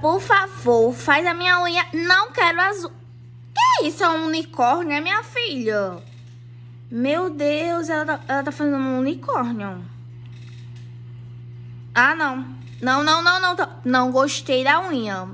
por favor, faz a minha unha. Não quero azul. Que é isso? É um unicórnio, é minha filha? Meu Deus, ela tá, ela tá fazendo um unicórnio. Ah, não. Não, não, não, não. Não gostei da unha.